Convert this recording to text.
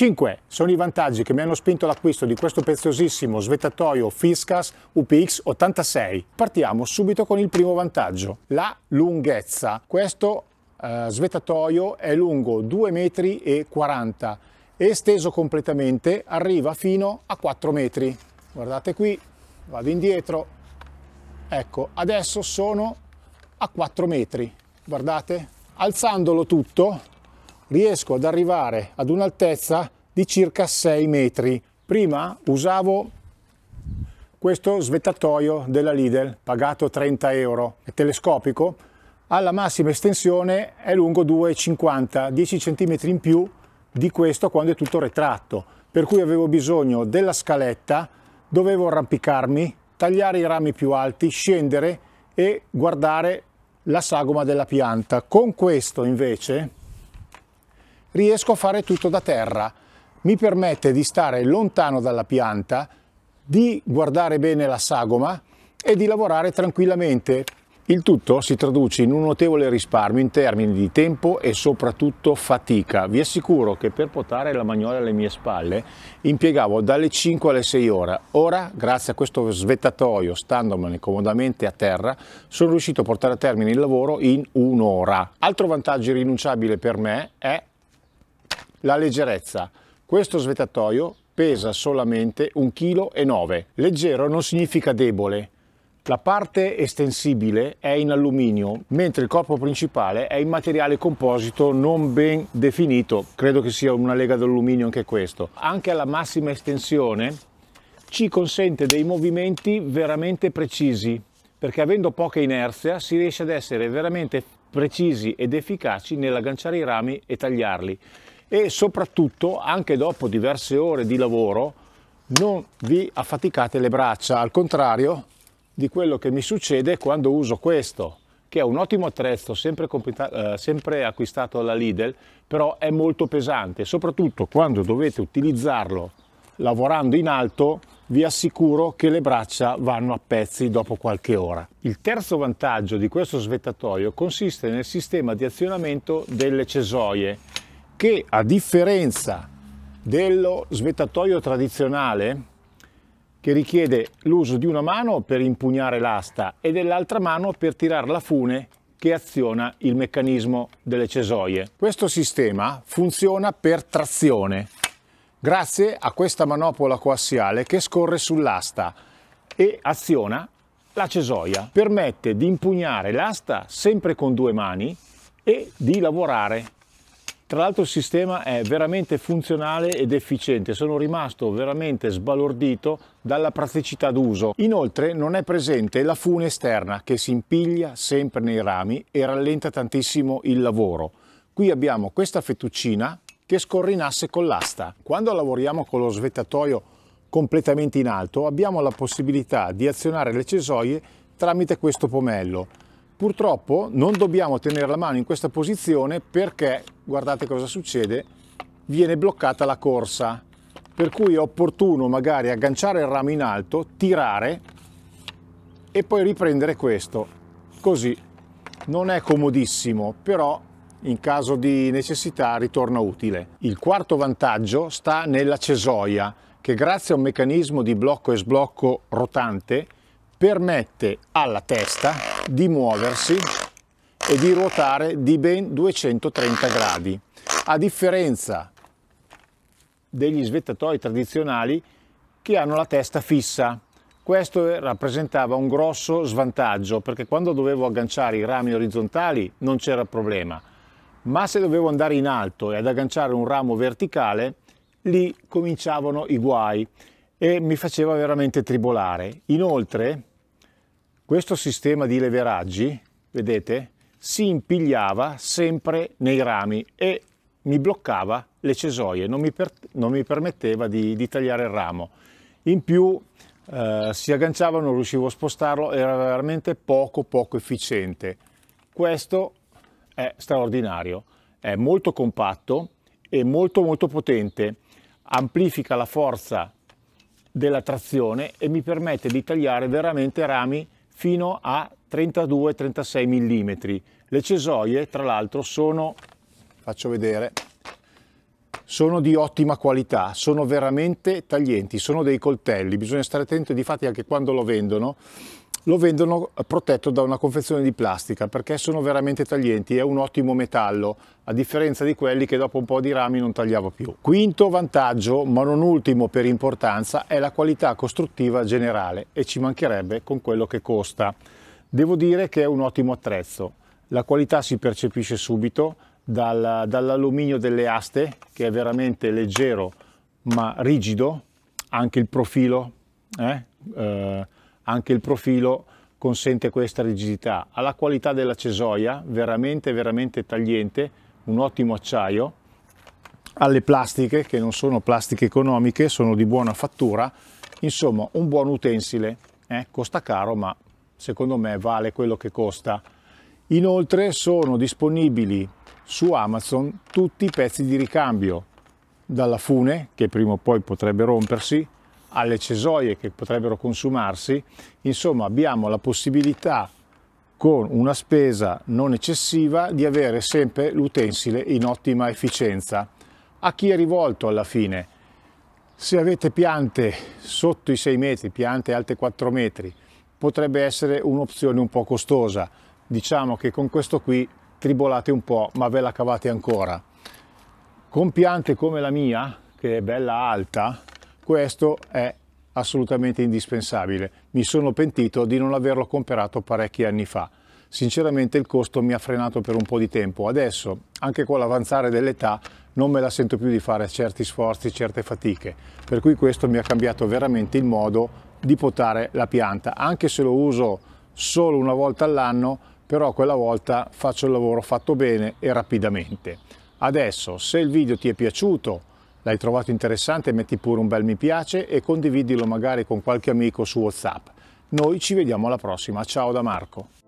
5 sono i vantaggi che mi hanno spinto all'acquisto di questo preziosissimo svettatoio Fiscas UPX 86. Partiamo subito con il primo vantaggio, la lunghezza. Questo eh, svettatoio è lungo 2,40 metri e 40 e esteso completamente arriva fino a 4 metri. Guardate qui, vado indietro. Ecco, adesso sono a 4 metri. Guardate, alzandolo tutto riesco ad arrivare ad un'altezza di circa 6 metri. Prima usavo questo svettatoio della Lidl, pagato 30 euro, è telescopico, alla massima estensione è lungo 2,50, 10 cm in più di questo quando è tutto retratto, per cui avevo bisogno della scaletta, dovevo arrampicarmi, tagliare i rami più alti, scendere e guardare la sagoma della pianta. Con questo invece riesco a fare tutto da terra. Mi permette di stare lontano dalla pianta, di guardare bene la sagoma e di lavorare tranquillamente. Il tutto si traduce in un notevole risparmio in termini di tempo e soprattutto fatica. Vi assicuro che per potare la magnola alle mie spalle impiegavo dalle 5 alle 6 ore. Ora, grazie a questo svettatoio, standomene comodamente a terra, sono riuscito a portare a termine il lavoro in un'ora. Altro vantaggio irrinunciabile per me è la leggerezza. Questo svetatoio pesa solamente 1,9 kg. Leggero non significa debole. La parte estensibile è in alluminio, mentre il corpo principale è in materiale composito non ben definito. Credo che sia una lega d'alluminio anche questo. Anche alla massima estensione ci consente dei movimenti veramente precisi, perché avendo poca inerzia si riesce ad essere veramente precisi ed efficaci nell'agganciare i rami e tagliarli e soprattutto anche dopo diverse ore di lavoro non vi affaticate le braccia, al contrario di quello che mi succede quando uso questo che è un ottimo attrezzo, sempre, eh, sempre acquistato alla Lidl, però è molto pesante, soprattutto quando dovete utilizzarlo lavorando in alto, vi assicuro che le braccia vanno a pezzi dopo qualche ora. Il terzo vantaggio di questo svettatoio consiste nel sistema di azionamento delle cesoie che a differenza dello svettatoio tradizionale che richiede l'uso di una mano per impugnare l'asta e dell'altra mano per tirare la fune che aziona il meccanismo delle cesoie. Questo sistema funziona per trazione grazie a questa manopola coassiale che scorre sull'asta e aziona la cesoia. Permette di impugnare l'asta sempre con due mani e di lavorare tra l'altro il sistema è veramente funzionale ed efficiente, sono rimasto veramente sbalordito dalla praticità d'uso. Inoltre non è presente la fune esterna che si impiglia sempre nei rami e rallenta tantissimo il lavoro. Qui abbiamo questa fettuccina che scorre in asse con l'asta. Quando lavoriamo con lo svettatoio completamente in alto abbiamo la possibilità di azionare le cesoie tramite questo pomello Purtroppo non dobbiamo tenere la mano in questa posizione perché, guardate cosa succede, viene bloccata la corsa. Per cui è opportuno magari agganciare il ramo in alto, tirare e poi riprendere questo. Così non è comodissimo, però in caso di necessità ritorna utile. Il quarto vantaggio sta nella cesoia, che grazie a un meccanismo di blocco e sblocco rotante permette alla testa di muoversi e di ruotare di ben 230 gradi, a differenza degli svettatoi tradizionali che hanno la testa fissa. Questo rappresentava un grosso svantaggio perché quando dovevo agganciare i rami orizzontali non c'era problema, ma se dovevo andare in alto e ad agganciare un ramo verticale, lì cominciavano i guai e mi faceva veramente tribolare. Inoltre, questo sistema di leveraggi, vedete, si impigliava sempre nei rami e mi bloccava le cesoie, non mi, per, non mi permetteva di, di, tagliare il ramo. In più eh, si agganciava, non riuscivo a spostarlo, era veramente poco poco efficiente. Questo è straordinario, è molto compatto e molto molto potente, amplifica la forza della trazione e mi permette di tagliare veramente rami fino a 32-36 mm. Le cesoie, tra l'altro, sono, faccio vedere, sono di ottima qualità, sono veramente taglienti, sono dei coltelli, bisogna stare attenti, difatti anche quando lo vendono lo vendono protetto da una confezione di plastica perché sono veramente taglienti, è un ottimo metallo, a differenza di quelli che dopo un po' di rami non tagliavo più. Quinto vantaggio, ma non ultimo per importanza, è la qualità costruttiva generale e ci mancherebbe con quello che costa. Devo dire che è un ottimo attrezzo, la qualità si percepisce subito dal, dall'alluminio delle aste che è veramente leggero ma rigido, anche il profilo. Eh? Eh, anche il profilo consente questa rigidità. Ha la qualità della cesoia, veramente veramente tagliente, un ottimo acciaio, alle plastiche che non sono plastiche economiche, sono di buona fattura, insomma un buon utensile, eh? costa caro ma secondo me vale quello che costa. Inoltre sono disponibili su Amazon tutti i pezzi di ricambio, dalla fune che prima o poi potrebbe rompersi, alle cesoie che potrebbero consumarsi, insomma abbiamo la possibilità con una spesa non eccessiva di avere sempre l'utensile in ottima efficienza. A chi è rivolto alla fine? Se avete piante sotto i 6 metri, piante alte 4 metri, potrebbe essere un'opzione un po' costosa. Diciamo che con questo qui tribolate un po', ma ve la cavate ancora. Con piante come la mia, che è bella alta, questo è assolutamente indispensabile. Mi sono pentito di non averlo comperato parecchi anni fa. Sinceramente il costo mi ha frenato per un po' di tempo. Adesso, anche con l'avanzare dell'età, non me la sento più di fare certi sforzi, certe fatiche. Per cui questo mi ha cambiato veramente il modo di potare la pianta. Anche se lo uso solo una volta all'anno, però quella volta faccio il lavoro fatto bene e rapidamente. Adesso, se il video ti è piaciuto, l'hai trovato interessante metti pure un bel mi piace e condividilo magari con qualche amico su WhatsApp. Noi ci vediamo alla prossima, ciao da Marco.